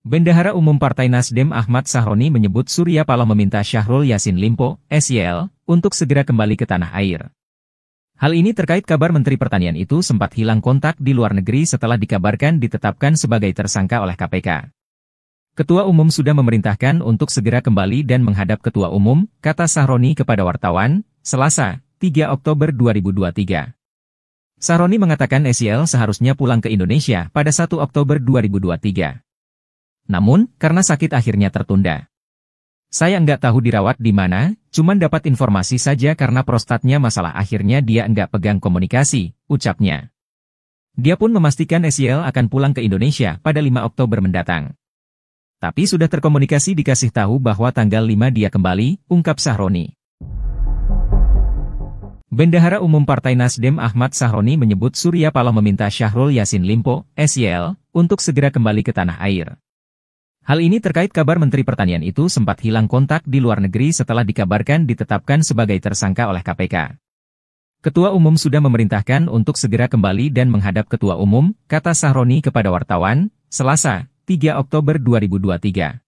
Bendahara Umum Partai Nasdem Ahmad Sahroni menyebut Surya Paloh meminta Syahrul Yasin Limpo, SYL, untuk segera kembali ke tanah air. Hal ini terkait kabar Menteri Pertanian itu sempat hilang kontak di luar negeri setelah dikabarkan ditetapkan sebagai tersangka oleh KPK. Ketua Umum sudah memerintahkan untuk segera kembali dan menghadap Ketua Umum, kata Sahroni kepada wartawan, Selasa, 3 Oktober 2023. Sahroni mengatakan SYL seharusnya pulang ke Indonesia pada 1 Oktober 2023 namun karena sakit akhirnya tertunda. Saya enggak tahu dirawat di mana, cuman dapat informasi saja karena prostatnya masalah akhirnya dia enggak pegang komunikasi, ucapnya. Dia pun memastikan SEL akan pulang ke Indonesia pada 5 Oktober mendatang. Tapi sudah terkomunikasi dikasih tahu bahwa tanggal 5 dia kembali, ungkap Sahroni. Bendahara Umum Partai Nasdem Ahmad Sahroni menyebut Surya Paloh meminta Syahrul Yasin Limpo, SEL, untuk segera kembali ke tanah air. Hal ini terkait kabar Menteri Pertanian itu sempat hilang kontak di luar negeri setelah dikabarkan ditetapkan sebagai tersangka oleh KPK. Ketua Umum sudah memerintahkan untuk segera kembali dan menghadap Ketua Umum, kata Sahroni kepada wartawan, Selasa, 3 Oktober 2023.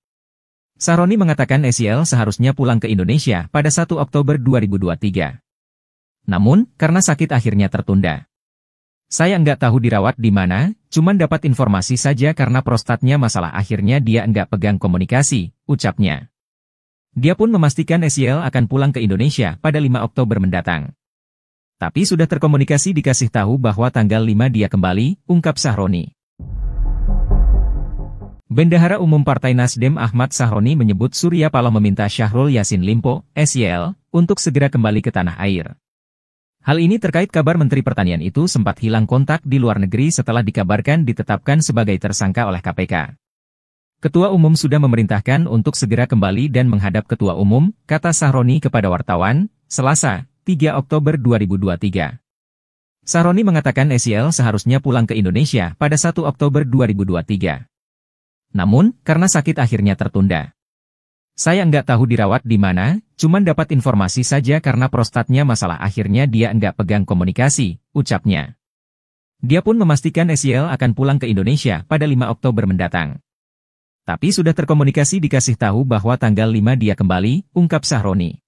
Sahroni mengatakan SEL seharusnya pulang ke Indonesia pada 1 Oktober 2023. Namun, karena sakit akhirnya tertunda. Saya enggak tahu dirawat di mana, cuman dapat informasi saja karena prostatnya masalah akhirnya dia enggak pegang komunikasi, ucapnya. Dia pun memastikan SEL akan pulang ke Indonesia pada 5 Oktober mendatang. Tapi sudah terkomunikasi dikasih tahu bahwa tanggal 5 dia kembali, ungkap Sahroni. Bendahara Umum Partai Nasdem Ahmad Sahroni menyebut Surya Paloh meminta Syahrul Yasin Limpo, SEL, untuk segera kembali ke tanah air. Hal ini terkait kabar Menteri Pertanian itu sempat hilang kontak di luar negeri setelah dikabarkan ditetapkan sebagai tersangka oleh KPK. Ketua Umum sudah memerintahkan untuk segera kembali dan menghadap Ketua Umum, kata Sahroni kepada wartawan, Selasa, 3 Oktober 2023. Sahroni mengatakan SEL seharusnya pulang ke Indonesia pada 1 Oktober 2023. Namun, karena sakit akhirnya tertunda. Saya enggak tahu dirawat di mana, cuman dapat informasi saja karena prostatnya masalah akhirnya dia enggak pegang komunikasi, ucapnya. Dia pun memastikan SEL akan pulang ke Indonesia pada 5 Oktober mendatang. Tapi sudah terkomunikasi dikasih tahu bahwa tanggal 5 dia kembali, ungkap Sahroni.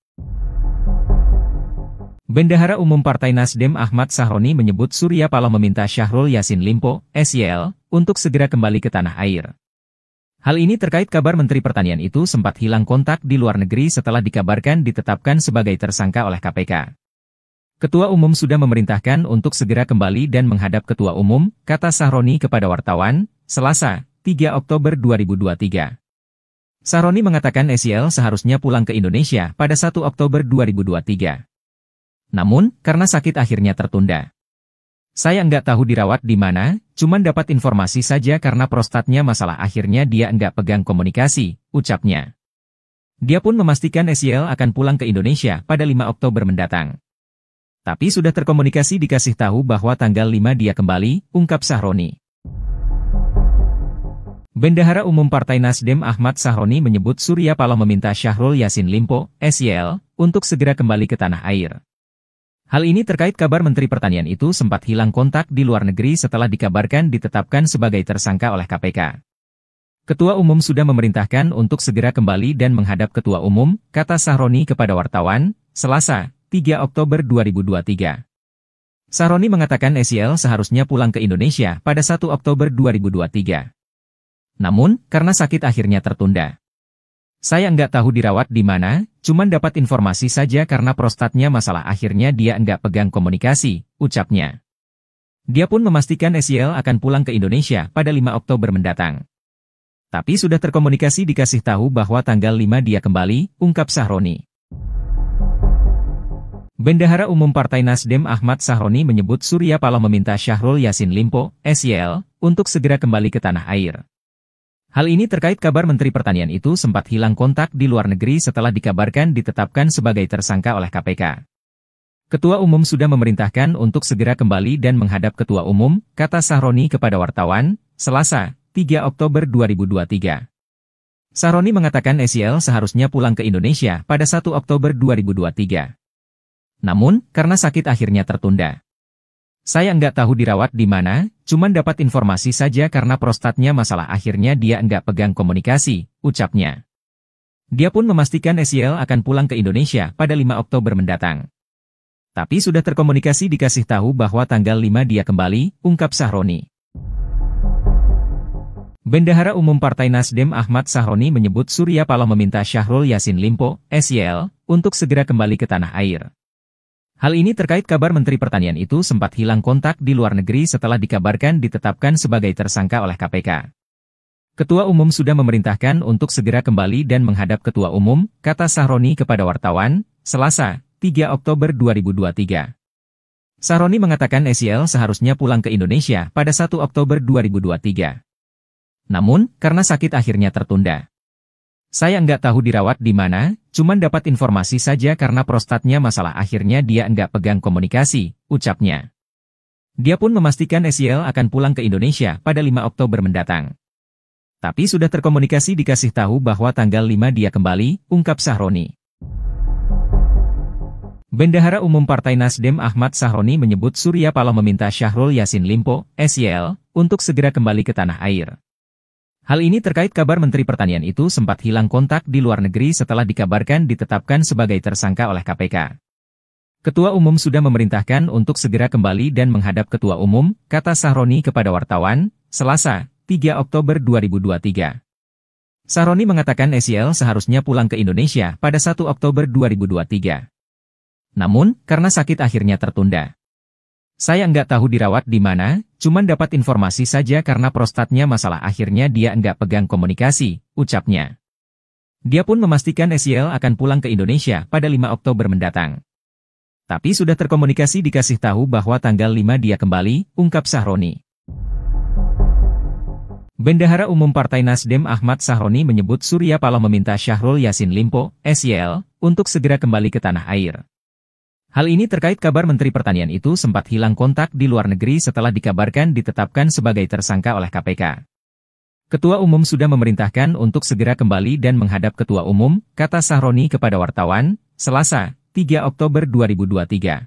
Bendahara Umum Partai Nasdem Ahmad Sahroni menyebut Surya Paloh meminta Syahrul Yasin Limpo, SEL, untuk segera kembali ke tanah air. Hal ini terkait kabar Menteri Pertanian itu sempat hilang kontak di luar negeri setelah dikabarkan ditetapkan sebagai tersangka oleh KPK. Ketua Umum sudah memerintahkan untuk segera kembali dan menghadap Ketua Umum, kata Sahroni kepada wartawan, Selasa, 3 Oktober 2023. Sahroni mengatakan SEL seharusnya pulang ke Indonesia pada 1 Oktober 2023. Namun, karena sakit akhirnya tertunda. Saya enggak tahu dirawat di mana, cuman dapat informasi saja karena prostatnya masalah akhirnya dia enggak pegang komunikasi, ucapnya. Dia pun memastikan SEL akan pulang ke Indonesia pada 5 Oktober mendatang. Tapi sudah terkomunikasi dikasih tahu bahwa tanggal 5 dia kembali, ungkap Sahroni. Bendahara Umum Partai Nasdem Ahmad Sahroni menyebut Surya Paloh meminta Syahrul Yasin Limpo, SEL, untuk segera kembali ke tanah air. Hal ini terkait kabar Menteri Pertanian itu sempat hilang kontak di luar negeri setelah dikabarkan ditetapkan sebagai tersangka oleh KPK. Ketua Umum sudah memerintahkan untuk segera kembali dan menghadap Ketua Umum, kata Sahroni kepada wartawan, Selasa, 3 Oktober 2023. Sahroni mengatakan SEL seharusnya pulang ke Indonesia pada 1 Oktober 2023. Namun, karena sakit akhirnya tertunda. Saya enggak tahu dirawat di mana, cuman dapat informasi saja karena prostatnya masalah akhirnya dia enggak pegang komunikasi, ucapnya. Dia pun memastikan SEL akan pulang ke Indonesia pada 5 Oktober mendatang. Tapi sudah terkomunikasi dikasih tahu bahwa tanggal 5 dia kembali, ungkap Sahroni. Bendahara Umum Partai Nasdem Ahmad Sahroni menyebut Surya Paloh meminta Syahrul Yasin Limpo, SEL, untuk segera kembali ke tanah air. Hal ini terkait kabar Menteri Pertanian itu sempat hilang kontak di luar negeri setelah dikabarkan ditetapkan sebagai tersangka oleh KPK. Ketua Umum sudah memerintahkan untuk segera kembali dan menghadap Ketua Umum, kata Sahroni kepada wartawan, Selasa, 3 Oktober 2023. Sahroni mengatakan SEL seharusnya pulang ke Indonesia pada 1 Oktober 2023. Namun, karena sakit akhirnya tertunda. Saya enggak tahu dirawat di mana, cuman dapat informasi saja karena prostatnya masalah akhirnya dia enggak pegang komunikasi, ucapnya. Dia pun memastikan SEL akan pulang ke Indonesia pada 5 Oktober mendatang. Tapi sudah terkomunikasi dikasih tahu bahwa tanggal 5 dia kembali, ungkap Sahroni. Bendahara Umum Partai Nasdem Ahmad Sahroni menyebut Surya Paloh meminta Syahrul Yasin Limpo, SEL, untuk segera kembali ke tanah air. Hal ini terkait kabar Menteri Pertanian itu sempat hilang kontak di luar negeri setelah dikabarkan ditetapkan sebagai tersangka oleh KPK. Ketua Umum sudah memerintahkan untuk segera kembali dan menghadap Ketua Umum, kata Sahroni kepada wartawan, Selasa, 3 Oktober 2023. Sahroni mengatakan SIL seharusnya pulang ke Indonesia pada 1 Oktober 2023. Namun, karena sakit akhirnya tertunda. Saya enggak tahu dirawat di mana, cuman dapat informasi saja karena prostatnya masalah akhirnya dia enggak pegang komunikasi, ucapnya. Dia pun memastikan SEL akan pulang ke Indonesia pada 5 Oktober mendatang. Tapi sudah terkomunikasi dikasih tahu bahwa tanggal 5 dia kembali, ungkap Sahroni. Bendahara Umum Partai Nasdem Ahmad Sahroni menyebut Surya Paloh meminta Syahrul Yasin Limpo, SEL, untuk segera kembali ke tanah air. Hal ini terkait kabar Menteri Pertanian itu sempat hilang kontak di luar negeri setelah dikabarkan ditetapkan sebagai tersangka oleh KPK. Ketua Umum sudah memerintahkan untuk segera kembali dan menghadap Ketua Umum, kata Sahroni kepada wartawan, Selasa, 3 Oktober 2023. Sahroni mengatakan SEL seharusnya pulang ke Indonesia pada 1 Oktober 2023. Namun, karena sakit akhirnya tertunda. Saya nggak tahu dirawat di mana, cuman dapat informasi saja karena prostatnya masalah akhirnya dia nggak pegang komunikasi, ucapnya. Dia pun memastikan SEL akan pulang ke Indonesia pada 5 Oktober mendatang. Tapi sudah terkomunikasi dikasih tahu bahwa tanggal 5 dia kembali, ungkap Sahroni. Bendahara Umum Partai Nasdem Ahmad Sahroni menyebut Surya Paloh meminta Syahrul Yasin Limpo, SEL, untuk segera kembali ke tanah air. Hal ini terkait kabar Menteri Pertanian itu sempat hilang kontak di luar negeri setelah dikabarkan ditetapkan sebagai tersangka oleh KPK. Ketua Umum sudah memerintahkan untuk segera kembali dan menghadap Ketua Umum, kata Sahroni kepada wartawan, Selasa, 3 Oktober 2023.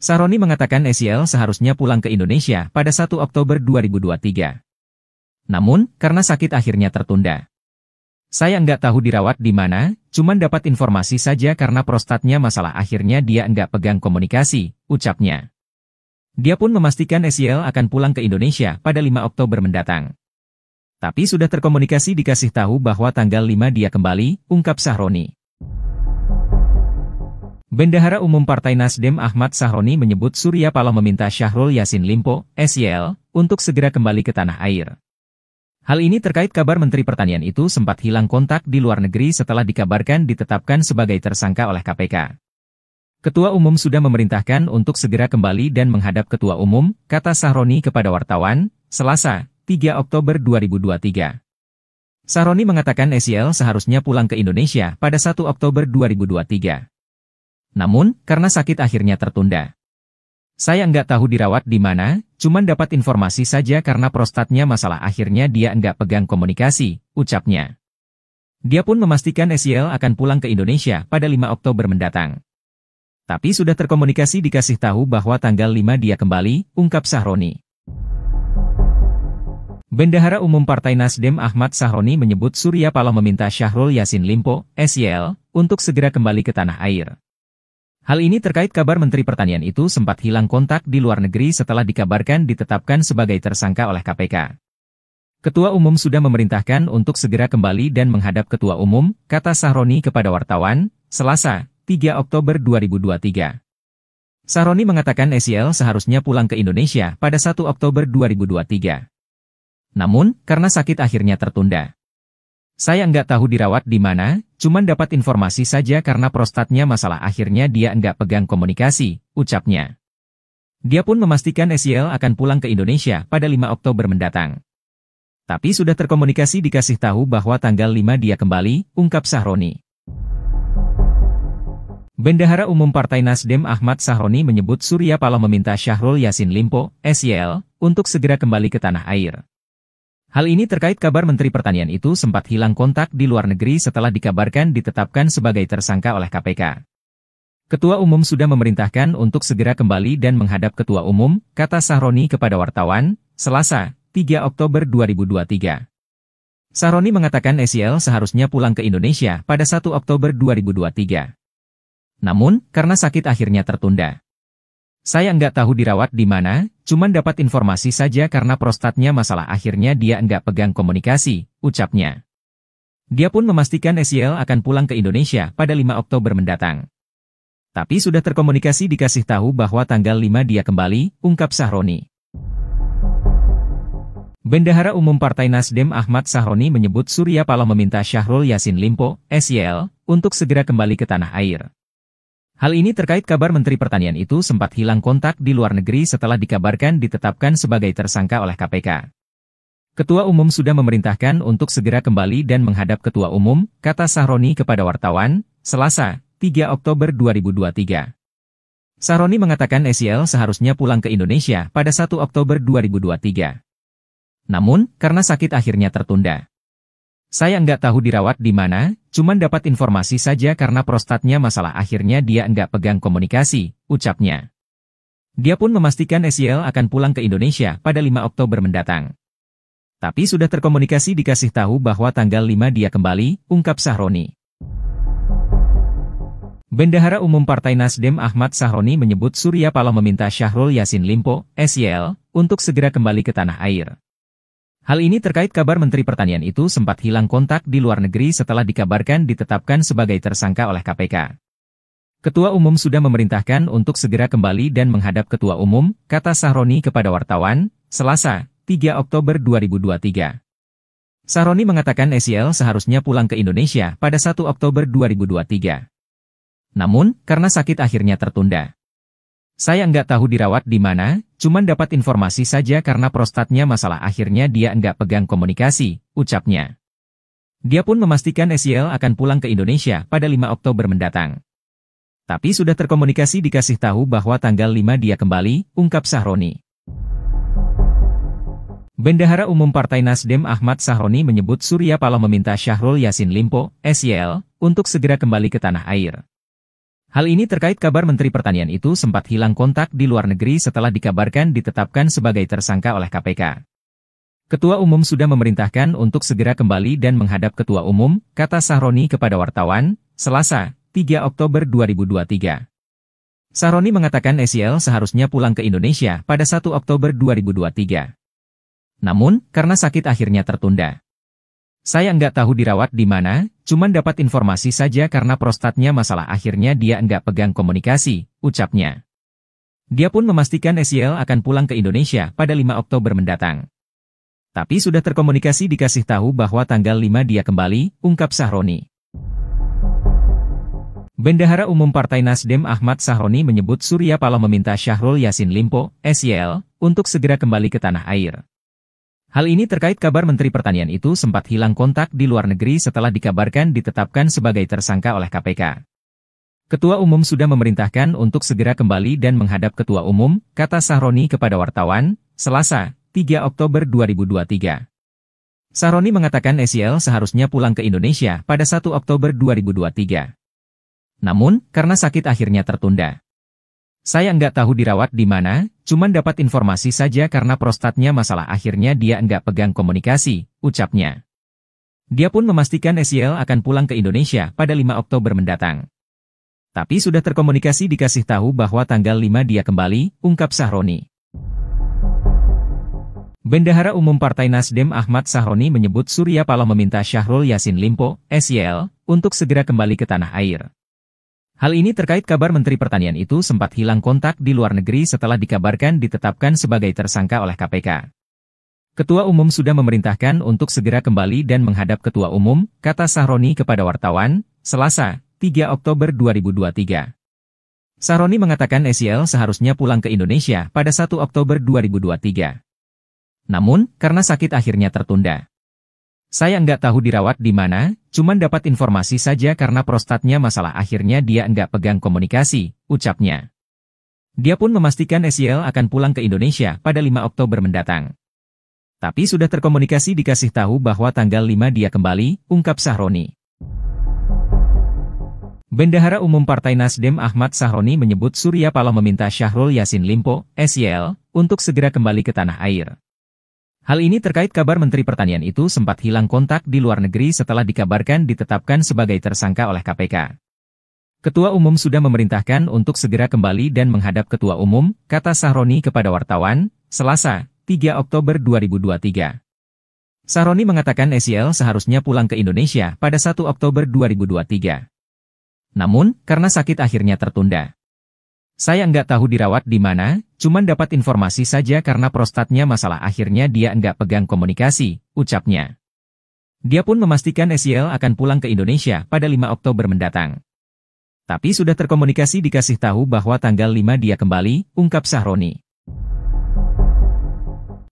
Sahroni mengatakan SEL seharusnya pulang ke Indonesia pada 1 Oktober 2023. Namun, karena sakit akhirnya tertunda. Saya enggak tahu dirawat di mana, cuman dapat informasi saja karena prostatnya masalah akhirnya dia enggak pegang komunikasi, ucapnya. Dia pun memastikan SEL akan pulang ke Indonesia pada 5 Oktober mendatang. Tapi sudah terkomunikasi dikasih tahu bahwa tanggal 5 dia kembali, ungkap Sahroni. Bendahara Umum Partai Nasdem Ahmad Sahroni menyebut Surya Paloh meminta Syahrul Yasin Limpo, SEL, untuk segera kembali ke tanah air. Hal ini terkait kabar Menteri Pertanian itu sempat hilang kontak di luar negeri setelah dikabarkan ditetapkan sebagai tersangka oleh KPK. Ketua Umum sudah memerintahkan untuk segera kembali dan menghadap Ketua Umum, kata Sahroni kepada wartawan, Selasa, 3 Oktober 2023. Sahroni mengatakan SEL seharusnya pulang ke Indonesia pada 1 Oktober 2023. Namun, karena sakit akhirnya tertunda. Saya enggak tahu dirawat di mana, cuman dapat informasi saja karena prostatnya masalah akhirnya dia enggak pegang komunikasi, ucapnya. Dia pun memastikan SEL akan pulang ke Indonesia pada 5 Oktober mendatang. Tapi sudah terkomunikasi dikasih tahu bahwa tanggal 5 dia kembali, ungkap Sahroni. Bendahara Umum Partai Nasdem Ahmad Sahroni menyebut Surya Paloh meminta Syahrul Yasin Limpo, SEL, untuk segera kembali ke tanah air. Hal ini terkait kabar Menteri Pertanian itu sempat hilang kontak di luar negeri setelah dikabarkan ditetapkan sebagai tersangka oleh KPK. Ketua Umum sudah memerintahkan untuk segera kembali dan menghadap Ketua Umum, kata Sahroni kepada wartawan, Selasa, 3 Oktober 2023. Sahroni mengatakan SEL seharusnya pulang ke Indonesia pada 1 Oktober 2023. Namun, karena sakit akhirnya tertunda. Saya enggak tahu dirawat di mana, cuman dapat informasi saja karena prostatnya masalah akhirnya dia enggak pegang komunikasi, ucapnya. Dia pun memastikan SEL akan pulang ke Indonesia pada 5 Oktober mendatang. Tapi sudah terkomunikasi dikasih tahu bahwa tanggal 5 dia kembali, ungkap Sahroni. Bendahara Umum Partai Nasdem Ahmad Sahroni menyebut Surya Paloh meminta Syahrul Yasin Limpo, SEL, untuk segera kembali ke tanah air. Hal ini terkait kabar Menteri Pertanian itu sempat hilang kontak di luar negeri setelah dikabarkan ditetapkan sebagai tersangka oleh KPK. Ketua Umum sudah memerintahkan untuk segera kembali dan menghadap Ketua Umum, kata Sahroni kepada wartawan, Selasa, 3 Oktober 2023. Sahroni mengatakan SEL seharusnya pulang ke Indonesia pada 1 Oktober 2023. Namun, karena sakit akhirnya tertunda. Saya enggak tahu dirawat di mana, cuman dapat informasi saja karena prostatnya masalah akhirnya dia enggak pegang komunikasi, ucapnya. Dia pun memastikan SEL akan pulang ke Indonesia pada 5 Oktober mendatang. Tapi sudah terkomunikasi dikasih tahu bahwa tanggal 5 dia kembali, ungkap Sahroni. Bendahara Umum Partai Nasdem Ahmad Sahroni menyebut Surya Paloh meminta Syahrul Yasin Limpo, SEL, untuk segera kembali ke tanah air. Hal ini terkait kabar Menteri Pertanian itu sempat hilang kontak di luar negeri setelah dikabarkan ditetapkan sebagai tersangka oleh KPK. Ketua Umum sudah memerintahkan untuk segera kembali dan menghadap Ketua Umum, kata Sahroni kepada wartawan, Selasa, 3 Oktober 2023. Sahroni mengatakan SEL seharusnya pulang ke Indonesia pada 1 Oktober 2023. Namun, karena sakit akhirnya tertunda. Saya nggak tahu dirawat di mana, cuman dapat informasi saja karena prostatnya masalah akhirnya dia nggak pegang komunikasi, ucapnya. Dia pun memastikan SEL akan pulang ke Indonesia pada 5 Oktober mendatang. Tapi sudah terkomunikasi dikasih tahu bahwa tanggal 5 dia kembali, ungkap Sahroni. Bendahara Umum Partai Nasdem Ahmad Sahroni menyebut Surya Paloh meminta Syahrul Yasin Limpo, SEL, untuk segera kembali ke tanah air. Hal ini terkait kabar Menteri Pertanian itu sempat hilang kontak di luar negeri setelah dikabarkan ditetapkan sebagai tersangka oleh KPK. Ketua Umum sudah memerintahkan untuk segera kembali dan menghadap Ketua Umum, kata Sahroni kepada wartawan, Selasa, 3 Oktober 2023. Sahroni mengatakan SEL seharusnya pulang ke Indonesia pada 1 Oktober 2023. Namun, karena sakit akhirnya tertunda. Saya enggak tahu dirawat di mana, cuman dapat informasi saja karena prostatnya masalah akhirnya dia enggak pegang komunikasi, ucapnya. Dia pun memastikan SEL akan pulang ke Indonesia pada 5 Oktober mendatang. Tapi sudah terkomunikasi dikasih tahu bahwa tanggal 5 dia kembali, ungkap Sahroni. Bendahara Umum Partai Nasdem Ahmad Sahroni menyebut Surya Paloh meminta Syahrul Yasin Limpo, SEL, untuk segera kembali ke tanah air. Hal ini terkait kabar Menteri Pertanian itu sempat hilang kontak di luar negeri setelah dikabarkan ditetapkan sebagai tersangka oleh KPK. Ketua Umum sudah memerintahkan untuk segera kembali dan menghadap Ketua Umum, kata Sahroni kepada wartawan, Selasa, 3 Oktober 2023. Sahroni mengatakan SEL seharusnya pulang ke Indonesia pada 1 Oktober 2023. Namun, karena sakit akhirnya tertunda. Saya enggak tahu dirawat di mana, cuman dapat informasi saja karena prostatnya masalah akhirnya dia enggak pegang komunikasi, ucapnya. Dia pun memastikan SEL akan pulang ke Indonesia pada 5 Oktober mendatang. Tapi sudah terkomunikasi dikasih tahu bahwa tanggal 5 dia kembali, ungkap Sahroni. Bendahara Umum Partai Nasdem Ahmad Sahroni menyebut Surya Paloh meminta Syahrul Yasin Limpo, SEL, untuk segera kembali ke tanah air. Hal ini terkait kabar Menteri Pertanian itu sempat hilang kontak di luar negeri setelah dikabarkan ditetapkan sebagai tersangka oleh KPK. Ketua Umum sudah memerintahkan untuk segera kembali dan menghadap Ketua Umum, kata Sahroni kepada wartawan, Selasa, 3 Oktober 2023. Sahroni mengatakan SEL seharusnya pulang ke Indonesia pada 1 Oktober 2023. Namun, karena sakit akhirnya tertunda. Saya nggak tahu dirawat di mana, Cuman dapat informasi saja karena prostatnya masalah akhirnya dia enggak pegang komunikasi, ucapnya. Dia pun memastikan SEL akan pulang ke Indonesia pada 5 Oktober mendatang. Tapi sudah terkomunikasi dikasih tahu bahwa tanggal 5 dia kembali, ungkap Sahroni. Bendahara Umum Partai Nasdem Ahmad Sahroni menyebut Surya Paloh meminta Syahrul Yasin Limpo, SEL, untuk segera kembali ke tanah air. Hal ini terkait kabar Menteri Pertanian itu sempat hilang kontak di luar negeri setelah dikabarkan ditetapkan sebagai tersangka oleh KPK. Ketua Umum sudah memerintahkan untuk segera kembali dan menghadap Ketua Umum, kata Sahroni kepada wartawan, Selasa, 3 Oktober 2023. Sahroni mengatakan SEL seharusnya pulang ke Indonesia pada 1 Oktober 2023. Namun, karena sakit akhirnya tertunda. Saya enggak tahu dirawat di mana, cuman dapat informasi saja karena prostatnya masalah akhirnya dia enggak pegang komunikasi, ucapnya. Dia pun memastikan SEL akan pulang ke Indonesia pada 5 Oktober mendatang. Tapi sudah terkomunikasi dikasih tahu bahwa tanggal 5 dia kembali, ungkap Sahroni. Bendahara Umum Partai Nasdem Ahmad Sahroni menyebut Surya Paloh meminta Syahrul Yasin Limpo, SEL, untuk segera kembali ke tanah air. Hal ini terkait kabar Menteri Pertanian itu sempat hilang kontak di luar negeri setelah dikabarkan ditetapkan sebagai tersangka oleh KPK. Ketua Umum sudah memerintahkan untuk segera kembali dan menghadap Ketua Umum, kata Sahroni kepada wartawan, Selasa, 3 Oktober 2023. Sahroni mengatakan SEL seharusnya pulang ke Indonesia pada 1 Oktober 2023. Namun, karena sakit akhirnya tertunda. Saya enggak tahu dirawat di mana, cuman dapat informasi saja karena prostatnya masalah akhirnya dia enggak pegang komunikasi, ucapnya. Dia pun memastikan SEL akan pulang ke Indonesia pada 5 Oktober mendatang. Tapi sudah terkomunikasi dikasih tahu bahwa tanggal 5 dia kembali, ungkap Sahroni.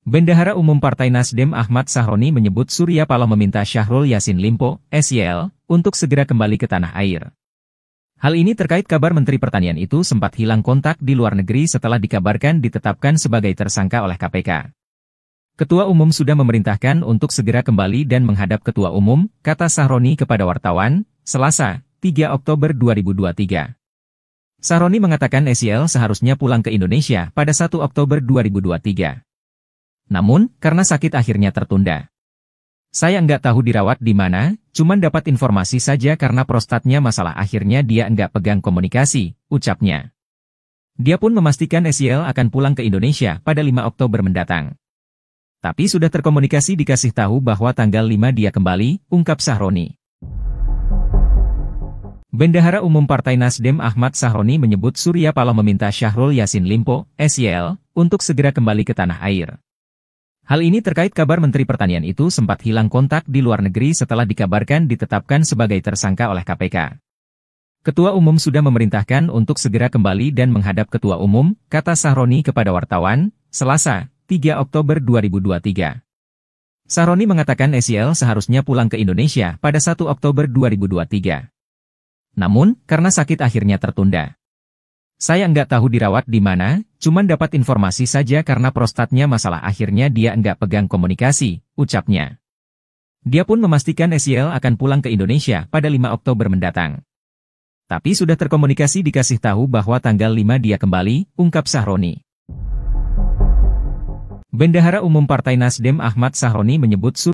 Bendahara Umum Partai Nasdem Ahmad Sahroni menyebut Surya Paloh meminta Syahrul Yasin Limpo, SEL, untuk segera kembali ke tanah air. Hal ini terkait kabar Menteri Pertanian itu sempat hilang kontak di luar negeri setelah dikabarkan ditetapkan sebagai tersangka oleh KPK. Ketua Umum sudah memerintahkan untuk segera kembali dan menghadap Ketua Umum, kata Sahroni kepada wartawan, Selasa, 3 Oktober 2023. Sahroni mengatakan SEL seharusnya pulang ke Indonesia pada 1 Oktober 2023. Namun, karena sakit akhirnya tertunda. Saya enggak tahu dirawat di mana, cuman dapat informasi saja karena prostatnya masalah akhirnya dia enggak pegang komunikasi, ucapnya. Dia pun memastikan SEL akan pulang ke Indonesia pada 5 Oktober mendatang. Tapi sudah terkomunikasi dikasih tahu bahwa tanggal 5 dia kembali, ungkap Sahroni. Bendahara Umum Partai Nasdem Ahmad Sahroni menyebut Surya Paloh meminta Syahrul Yasin Limpo, SEL, untuk segera kembali ke tanah air. Hal ini terkait kabar Menteri Pertanian itu sempat hilang kontak di luar negeri setelah dikabarkan ditetapkan sebagai tersangka oleh KPK. Ketua Umum sudah memerintahkan untuk segera kembali dan menghadap Ketua Umum, kata Sahroni kepada wartawan, Selasa, 3 Oktober 2023. Sahroni mengatakan SEL seharusnya pulang ke Indonesia pada 1 Oktober 2023. Namun, karena sakit akhirnya tertunda. Saya nggak tahu dirawat di mana, cuman dapat informasi saja karena prostatnya masalah akhirnya dia nggak pegang komunikasi, ucapnya. Dia pun memastikan SEL akan pulang ke Indonesia pada 5 Oktober mendatang. Tapi sudah terkomunikasi dikasih tahu bahwa tanggal 5 dia kembali, ungkap Sahroni. Bendahara Umum Partai Nasdem Ahmad Sahroni menyebut